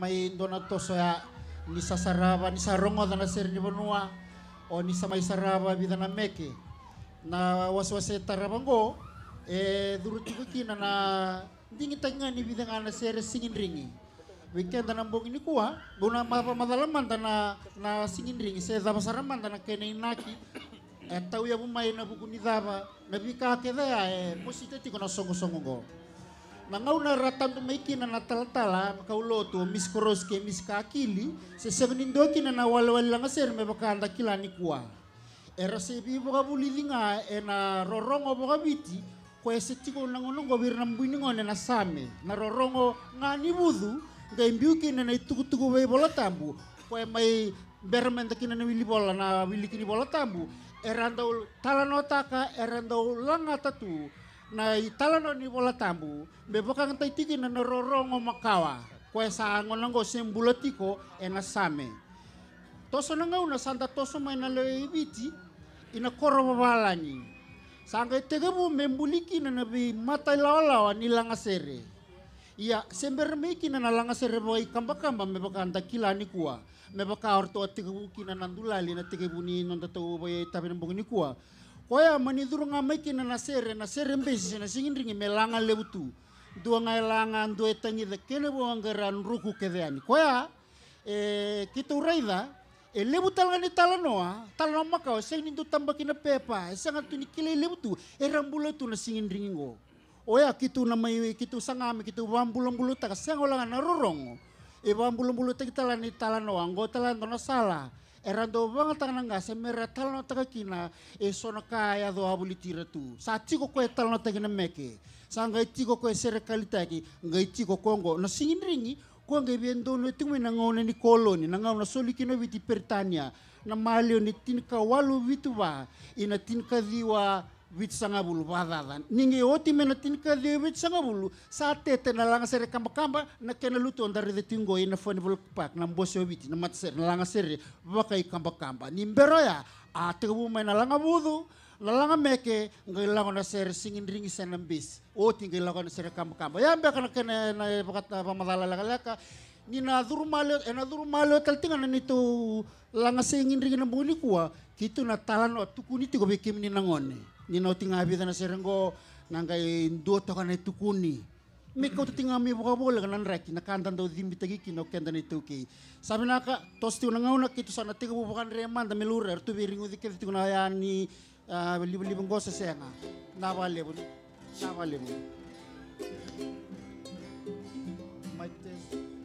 may donato sa ni sa saraba ni sa rongo na sir ni benua o ni sa may saraba bidana meke na waswase tarabango e eh, duruti ko na dingi tanga ni bida nga na sir singin ringi weekend na bong ini kuha guna mapamadalaman ta na na singin ringi sa daba saraman ta na kenai naki e tau ya bumai na buku ni daba na bika kedaya e eh, musiteti ko na songo songo mangau na ratam tu maiki na nataltala kau loto mis koros ke mis kakili sesegnin doki na wal lang aser me bakanda kilani kua. era sebi boga bulilinga ena rorongo boga biti ko esetiko nangonongo birnambuiningo na same na rorongo ngani budu gaimbiuki na na itukutuku bei bola tambu ko mai bermen takina na wili bola na wili kini bola tambu erandau talanotaka erandau langatatu na italano ni bola tambu bebokang taitiki na nororongo makawa kue saango nango sembulatiko ena same toso na ngau na santa toso mai na leibiti ina koro babalani sanga itegebu membuliki na nabi mata lawa ni sere Iya, sember meki na na langasere boy kamba kamba mebokang takila ni kua mebokang orto tegebu kina nandulali na tegebu ni nonda tau boy ya tabi nembong ni kua koya duru nga kina na sere na sere mbesi na singindringi melanga leutu dua langa, ndu etangi de kene bo angeran ruku ani. koya e kita uraida e lebu talangani talanoa talanoa makao e seng nindu tambakina pepa e sangat tuni kile lebutu, e rambula tu na singindringi ngo oya kitu na mai kitu kita kitu bambulambulu taka sengolangan na rorongo e bambulambulu tekitalan talanoa ngo na salah era do vanga tanga ngase me ra tala taka kina e sona ka ya do abuli tira tu sa tiko ko e tala taka na meke sa ngai tiko ko e sere kalitaki ngai tiko kongo na singin ringi ko ngai bendo no tingu na ngone ni koloni na ngau soli kino viti pertania na malio ni tinka walu vitu ba ina tinka diwa bulu vavavan ninge oti mena sanga bulu sa tete na kamba kamba na kena luto onda rede tingo ina bulu volkpak na mbose oviti na sere na waka i kamba kamba nimbero ya a tegabu mena langabudu na langa meke ngai na sere singin ringi sena mbis oti ngai na sere kamba ya mbeka na kena na bakata pamadala laka ni na duru malo e na malo tal tinga na nito langa singin ringi na buni kuwa kitu na talano tukuni tigo bekim na nangone ni Ninaw tingabi na serenggo nangai duoto kana tukuni. Mikaw mm-hmm. to tingami buka bola kanan reki nakandan daw dimbi tagi kino kendan itu ki. Sabi naka tos tiu nangau na kitu sana tiga bubukan reman da melura tu biringu dikit tiu na yani libu-libu ngosa senga. Nawa na Nawa lebu. My test.